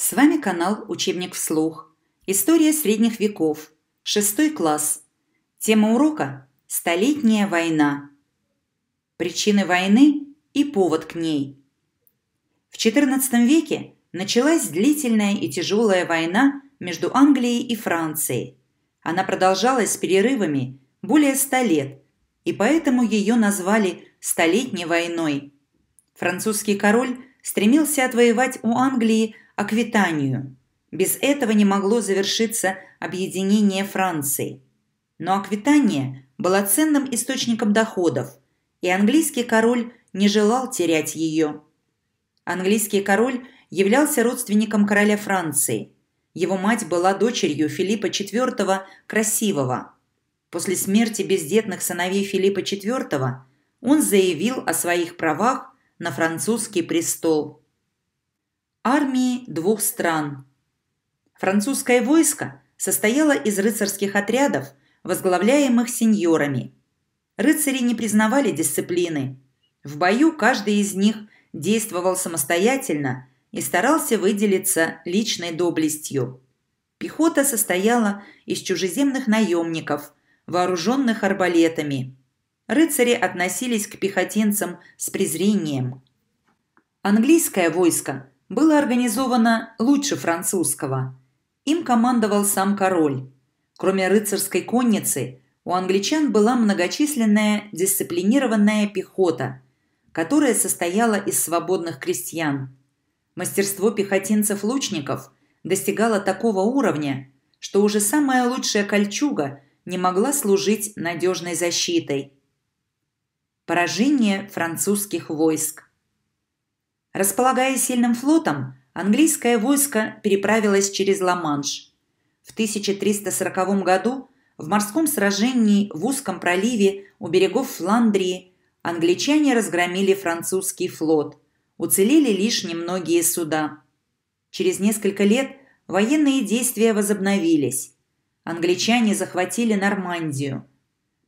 С вами канал «Учебник вслух». История средних веков. Шестой класс. Тема урока – Столетняя война. Причины войны и повод к ней. В XIV веке началась длительная и тяжелая война между Англией и Францией. Она продолжалась с перерывами более ста лет, и поэтому ее назвали «Столетней войной». Французский король стремился отвоевать у Англии – Аквитанию. Без этого не могло завершиться объединение Франции. Но Аквитания была ценным источником доходов, и английский король не желал терять ее. Английский король являлся родственником короля Франции. Его мать была дочерью Филиппа IV Красивого. После смерти бездетных сыновей Филиппа IV он заявил о своих правах на французский престол армии двух стран. Французское войско состояло из рыцарских отрядов, возглавляемых сеньорами. Рыцари не признавали дисциплины. В бою каждый из них действовал самостоятельно и старался выделиться личной доблестью. Пехота состояла из чужеземных наемников, вооруженных арбалетами. Рыцари относились к пехотинцам с презрением. Английское войско было организовано лучше французского. Им командовал сам король. Кроме рыцарской конницы, у англичан была многочисленная дисциплинированная пехота, которая состояла из свободных крестьян. Мастерство пехотинцев-лучников достигало такого уровня, что уже самая лучшая кольчуга не могла служить надежной защитой. Поражение французских войск. Располагая сильным флотом, английское войско переправилось через Ла-Манш. В 1340 году в морском сражении в узком проливе у берегов Фландрии англичане разгромили французский флот. Уцелели лишь немногие суда. Через несколько лет военные действия возобновились. Англичане захватили Нормандию.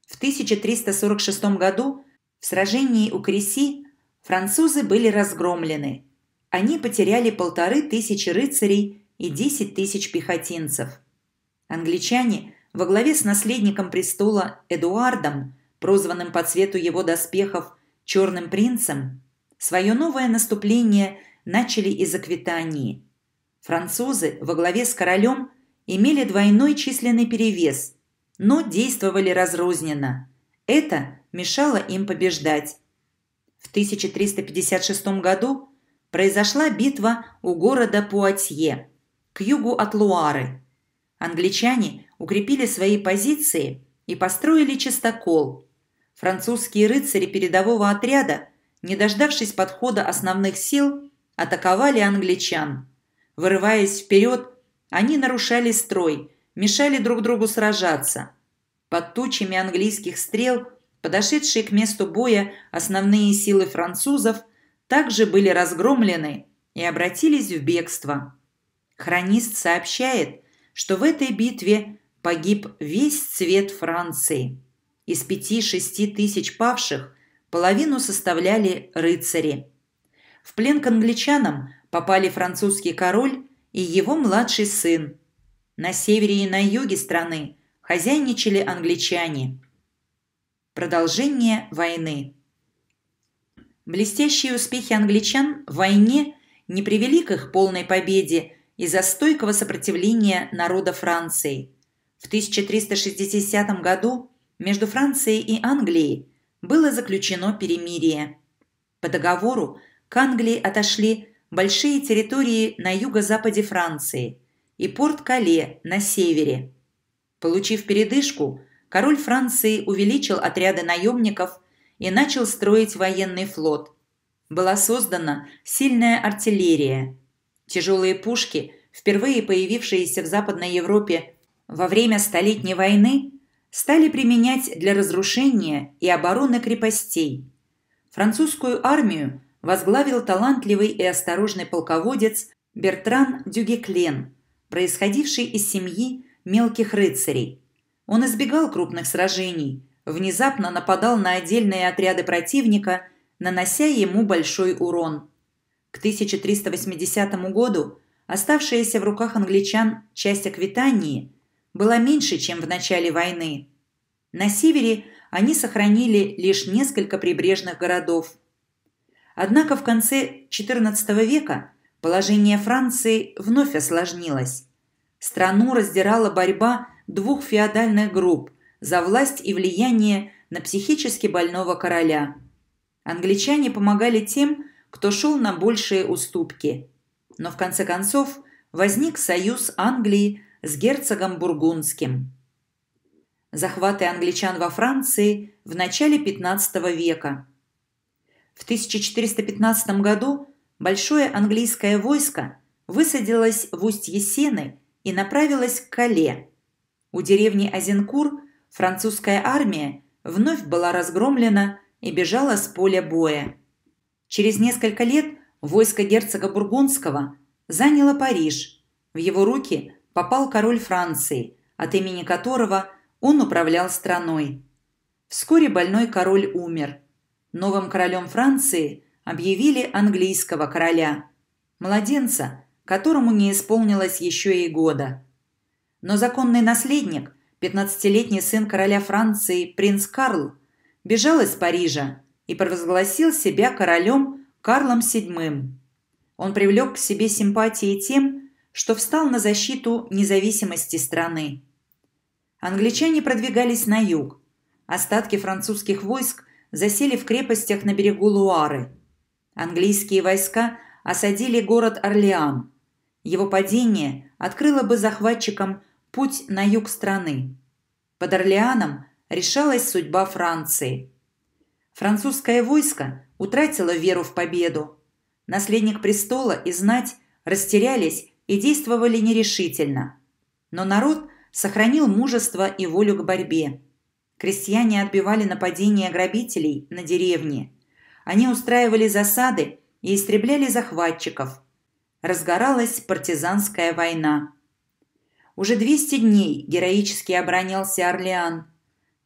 В 1346 году в сражении у Креси Французы были разгромлены. Они потеряли полторы тысячи рыцарей и десять тысяч пехотинцев. Англичане во главе с наследником престола Эдуардом, прозванным по цвету его доспехов «Черным принцем», свое новое наступление начали из Аквитании. Французы во главе с королем имели двойной численный перевес, но действовали разрозненно. Это мешало им побеждать. В 1356 году произошла битва у города Пуатье, к югу от Луары. Англичане укрепили свои позиции и построили чистокол. Французские рыцари передового отряда, не дождавшись подхода основных сил, атаковали англичан. Вырываясь вперед, они нарушали строй, мешали друг другу сражаться. Под тучами английских стрел – Подошедшие к месту боя основные силы французов также были разгромлены и обратились в бегство. Хронист сообщает, что в этой битве погиб весь цвет Франции. Из пяти-шести тысяч павших половину составляли рыцари. В плен к англичанам попали французский король и его младший сын. На севере и на юге страны хозяйничали англичане – Продолжение войны. Блестящие успехи англичан в войне не привели к их полной победе из-за стойкого сопротивления народа Франции. В 1360 году между Францией и Англией было заключено перемирие. По договору к Англии отошли большие территории на юго-западе Франции и порт Кале на севере. Получив передышку, король Франции увеличил отряды наемников и начал строить военный флот. Была создана сильная артиллерия. Тяжелые пушки, впервые появившиеся в Западной Европе во время Столетней войны, стали применять для разрушения и обороны крепостей. Французскую армию возглавил талантливый и осторожный полководец Бертран Дюгеклен, происходивший из семьи мелких рыцарей. Он избегал крупных сражений, внезапно нападал на отдельные отряды противника, нанося ему большой урон. К 1380 году оставшаяся в руках англичан часть Аквитании была меньше, чем в начале войны. На севере они сохранили лишь несколько прибрежных городов. Однако в конце XIV века положение Франции вновь осложнилось. Страну раздирала борьба двух феодальных групп за власть и влияние на психически больного короля. Англичане помогали тем, кто шел на большие уступки. Но в конце концов возник союз Англии с герцогом Бургундским. Захваты англичан во Франции в начале XV века. В 1415 году большое английское войско высадилось в устье Сены и направилось к Кале, у деревни Азенкур французская армия вновь была разгромлена и бежала с поля боя. Через несколько лет войско герцога Бургундского заняло Париж. В его руки попал король Франции, от имени которого он управлял страной. Вскоре больной король умер. Новым королем Франции объявили английского короля, младенца, которому не исполнилось еще и года – но законный наследник, 15-летний сын короля Франции принц Карл, бежал из Парижа и провозгласил себя королем Карлом VII. Он привлек к себе симпатии тем, что встал на защиту независимости страны. Англичане продвигались на юг. Остатки французских войск засели в крепостях на берегу Луары. Английские войска осадили город Орлеан. Его падение открыло бы захватчикам путь на юг страны. Под Орлеаном решалась судьба Франции. Французское войско утратило веру в победу. Наследник престола и знать растерялись и действовали нерешительно. Но народ сохранил мужество и волю к борьбе. Крестьяне отбивали нападения грабителей на деревни. Они устраивали засады и истребляли захватчиков. Разгоралась партизанская война. Уже 200 дней героически оборонялся Орлеан.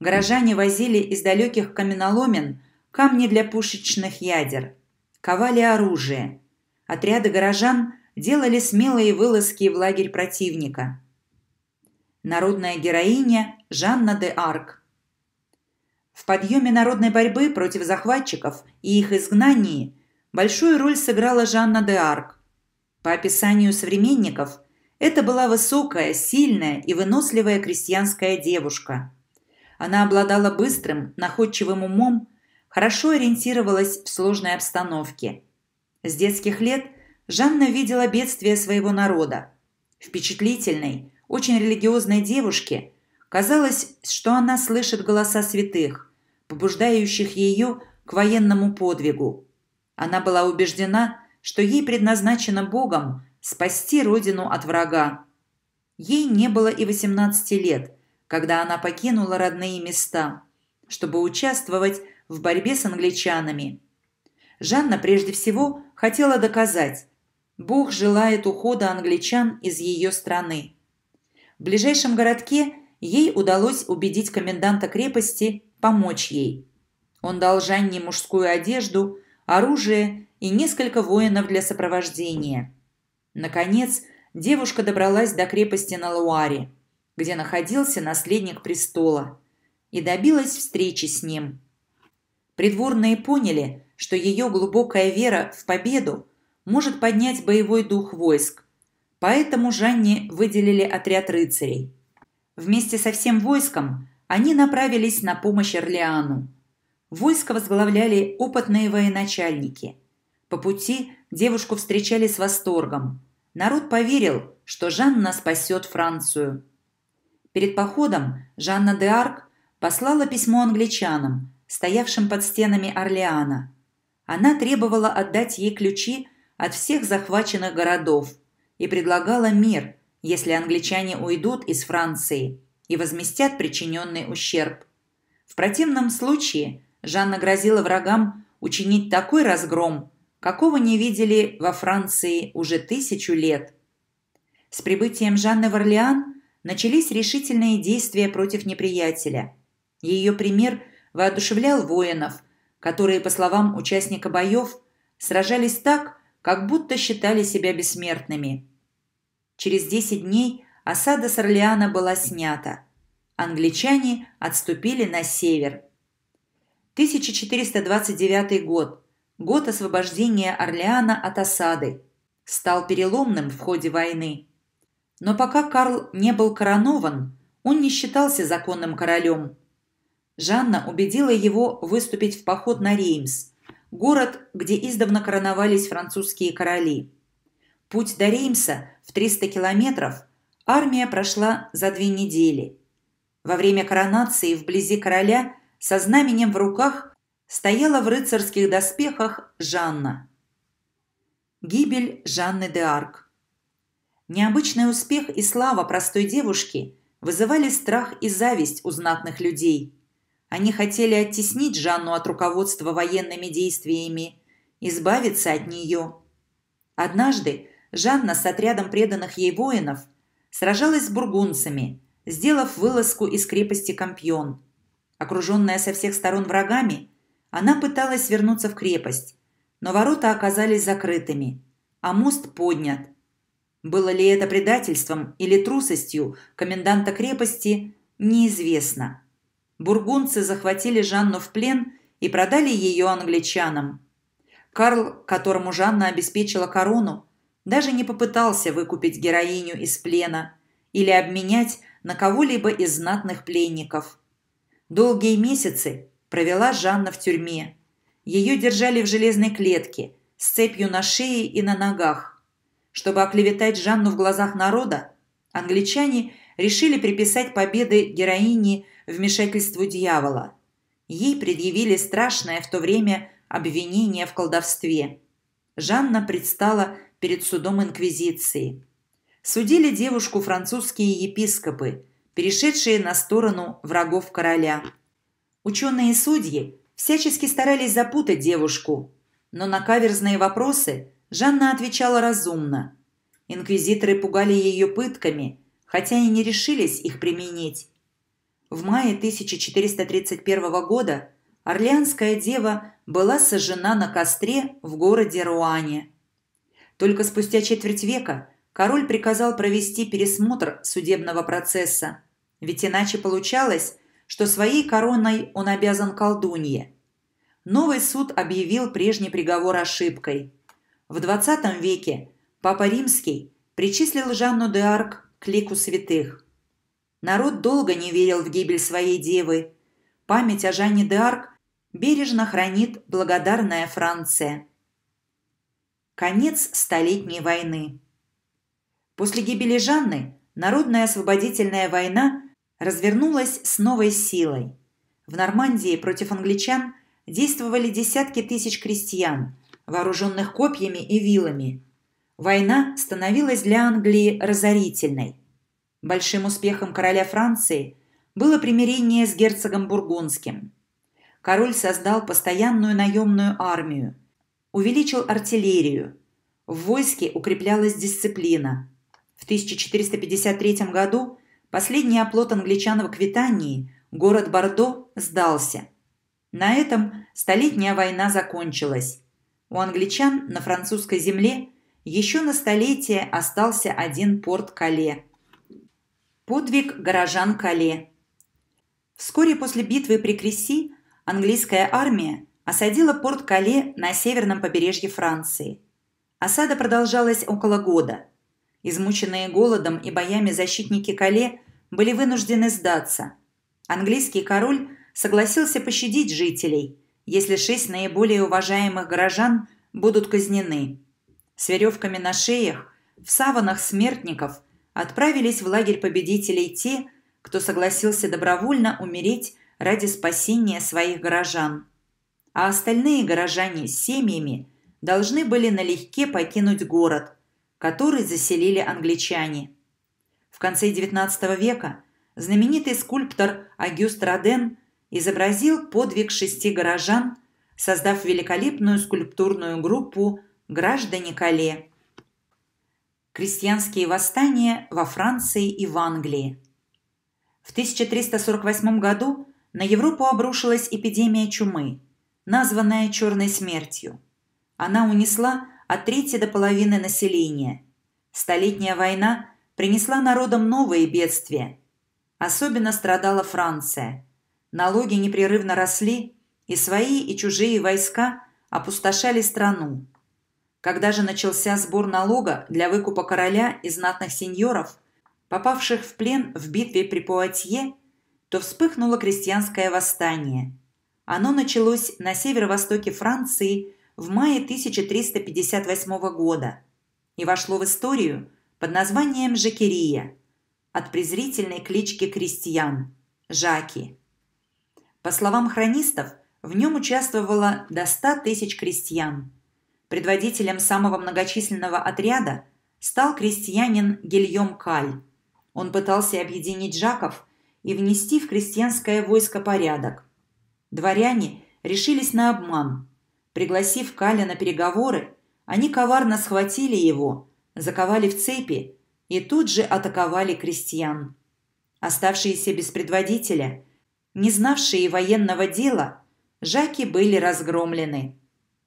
Горожане возили из далеких каменоломен камни для пушечных ядер, ковали оружие. Отряды горожан делали смелые вылазки в лагерь противника. Народная героиня Жанна де Арк. В подъеме народной борьбы против захватчиков и их изгнании большую роль сыграла Жанна де Арк. По описанию современников – это была высокая, сильная и выносливая крестьянская девушка. Она обладала быстрым, находчивым умом, хорошо ориентировалась в сложной обстановке. С детских лет Жанна видела бедствия своего народа. Впечатлительной, очень религиозной девушке казалось, что она слышит голоса святых, побуждающих ее к военному подвигу. Она была убеждена, что ей предназначено Богом спасти родину от врага. Ей не было и 18 лет, когда она покинула родные места, чтобы участвовать в борьбе с англичанами. Жанна прежде всего хотела доказать, Бог желает ухода англичан из ее страны. В ближайшем городке ей удалось убедить коменданта крепости помочь ей. Он дал Жанне мужскую одежду, оружие и несколько воинов для сопровождения – Наконец, девушка добралась до крепости на Луаре, где находился наследник престола, и добилась встречи с ним. Придворные поняли, что ее глубокая вера в победу может поднять боевой дух войск, поэтому Жанне выделили отряд рыцарей. Вместе со всем войском они направились на помощь Орлеану. Войско возглавляли опытные военачальники – по пути девушку встречали с восторгом. Народ поверил, что Жанна спасет Францию. Перед походом Жанна де Арк послала письмо англичанам, стоявшим под стенами Орлеана. Она требовала отдать ей ключи от всех захваченных городов и предлагала мир, если англичане уйдут из Франции и возместят причиненный ущерб. В противном случае Жанна грозила врагам учинить такой разгром, какого не видели во Франции уже тысячу лет. С прибытием Жанны в Орлеан начались решительные действия против неприятеля. Ее пример воодушевлял воинов, которые, по словам участника боев, сражались так, как будто считали себя бессмертными. Через 10 дней осада с Орлеана была снята. Англичане отступили на север. 1429 год – Год освобождения Орлеана от осады стал переломным в ходе войны. Но пока Карл не был коронован, он не считался законным королем. Жанна убедила его выступить в поход на Реймс, город, где издавна короновались французские короли. Путь до Реймса в 300 километров армия прошла за две недели. Во время коронации вблизи короля со знаменем в руках – стояла в рыцарских доспехах Жанна. Гибель Жанны де Арк. Необычный успех и слава простой девушки вызывали страх и зависть у знатных людей. Они хотели оттеснить Жанну от руководства военными действиями, избавиться от нее. Однажды Жанна с отрядом преданных ей воинов сражалась с бургунцами, сделав вылазку из крепости Кампьон. Окруженная со всех сторон врагами – она пыталась вернуться в крепость, но ворота оказались закрытыми, а мост поднят. Было ли это предательством или трусостью коменданта крепости, неизвестно. Бургунцы захватили Жанну в плен и продали ее англичанам. Карл, которому Жанна обеспечила корону, даже не попытался выкупить героиню из плена или обменять на кого-либо из знатных пленников. Долгие месяцы провела Жанна в тюрьме. Ее держали в железной клетке, с цепью на шее и на ногах. Чтобы оклеветать Жанну в глазах народа, англичане решили приписать победы героине вмешательству дьявола. Ей предъявили страшное в то время обвинение в колдовстве. Жанна предстала перед судом Инквизиции. Судили девушку французские епископы, перешедшие на сторону врагов короля – Ученые и судьи всячески старались запутать девушку, но на каверзные вопросы Жанна отвечала разумно. Инквизиторы пугали ее пытками, хотя и не решились их применить. В мае 1431 года Орлеанская дева была сожжена на костре в городе Руане. Только спустя четверть века король приказал провести пересмотр судебного процесса, ведь иначе получалось, что своей короной он обязан колдунье. Новый суд объявил прежний приговор ошибкой. В XX веке Папа Римский причислил Жанну де Арк к лику святых. Народ долго не верил в гибель своей девы. Память о Жанне де Арк бережно хранит благодарная Франция. Конец Столетней войны После гибели Жанны Народная освободительная война – развернулась с новой силой. В Нормандии против англичан действовали десятки тысяч крестьян, вооруженных копьями и вилами. Война становилась для Англии разорительной. Большим успехом короля Франции было примирение с герцогом Бургундским. Король создал постоянную наемную армию, увеличил артиллерию, в войске укреплялась дисциплина. В 1453 году Последний оплот англичан в Квитании, город Бордо, сдался. На этом Столетняя война закончилась. У англичан на французской земле еще на столетие остался один порт Кале. Подвиг горожан Кале. Вскоре после битвы при Креси английская армия осадила порт Кале на северном побережье Франции. Осада продолжалась около года. Измученные голодом и боями защитники Кале были вынуждены сдаться. Английский король согласился пощадить жителей, если шесть наиболее уважаемых горожан будут казнены. С веревками на шеях, в саванах смертников отправились в лагерь победителей те, кто согласился добровольно умереть ради спасения своих горожан. А остальные горожане с семьями должны были налегке покинуть город, который заселили англичане – конце XIX века знаменитый скульптор Агюст Роден изобразил подвиг шести горожан, создав великолепную скульптурную группу «Граждане Кале». Крестьянские восстания во Франции и в Англии. В 1348 году на Европу обрушилась эпидемия чумы, названная «Черной смертью». Она унесла от трети до половины населения. Столетняя война принесла народам новые бедствия. Особенно страдала Франция. Налоги непрерывно росли, и свои и чужие войска опустошали страну. Когда же начался сбор налога для выкупа короля и знатных сеньоров, попавших в плен в битве при Пуатье, то вспыхнуло крестьянское восстание. Оно началось на северо-востоке Франции в мае 1358 года и вошло в историю – под названием Жакерия от презрительной клички крестьян – Жаки. По словам хронистов, в нем участвовало до 100 тысяч крестьян. Предводителем самого многочисленного отряда стал крестьянин Гильем Каль. Он пытался объединить жаков и внести в крестьянское войско порядок. Дворяне решились на обман. Пригласив Каля на переговоры, они коварно схватили его – заковали в цепи и тут же атаковали крестьян. Оставшиеся без предводителя, не знавшие военного дела, жаки были разгромлены.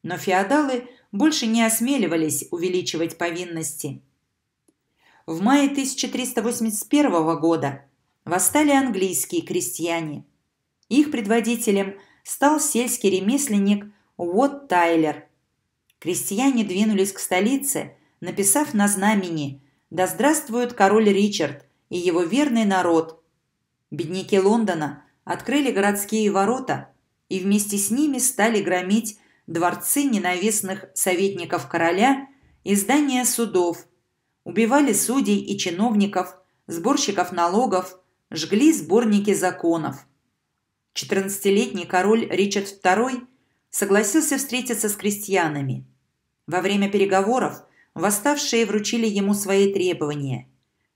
Но феодалы больше не осмеливались увеличивать повинности. В мае 1381 года восстали английские крестьяне. Их предводителем стал сельский ремесленник Уотт Тайлер. Крестьяне двинулись к столице – написав на знамени «Да здравствует король Ричард и его верный народ». Бедняки Лондона открыли городские ворота и вместе с ними стали громить дворцы ненавистных советников короля и здания судов, убивали судей и чиновников, сборщиков налогов, жгли сборники законов. 14-летний король Ричард II согласился встретиться с крестьянами. Во время переговоров Восставшие вручили ему свои требования.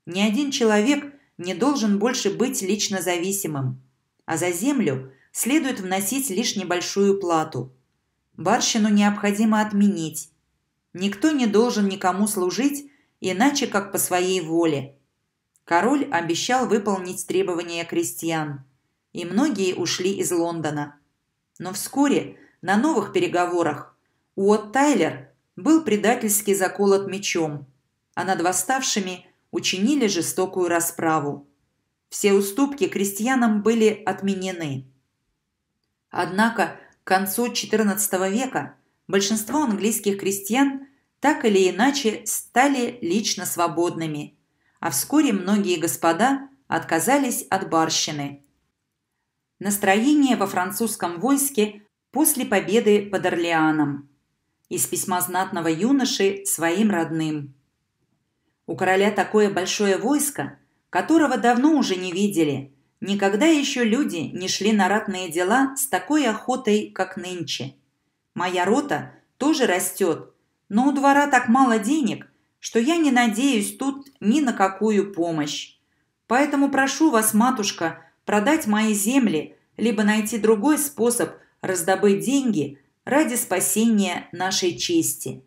Ни один человек не должен больше быть лично зависимым, а за землю следует вносить лишь небольшую плату. Барщину необходимо отменить. Никто не должен никому служить, иначе как по своей воле. Король обещал выполнить требования крестьян, и многие ушли из Лондона. Но вскоре на новых переговорах уот Тайлер – был предательски заколот мечом, а над восставшими учинили жестокую расправу. Все уступки крестьянам были отменены. Однако к концу XIV века большинство английских крестьян так или иначе стали лично свободными, а вскоре многие господа отказались от барщины. Настроение во французском войске после победы под Орлеаном – из письма знатного юноши своим родным. У короля такое большое войско, которого давно уже не видели. Никогда еще люди не шли на ратные дела с такой охотой, как нынче. Моя рота тоже растет, но у двора так мало денег, что я не надеюсь тут ни на какую помощь. Поэтому прошу вас, матушка, продать мои земли, либо найти другой способ раздобыть деньги, ради спасения нашей чести.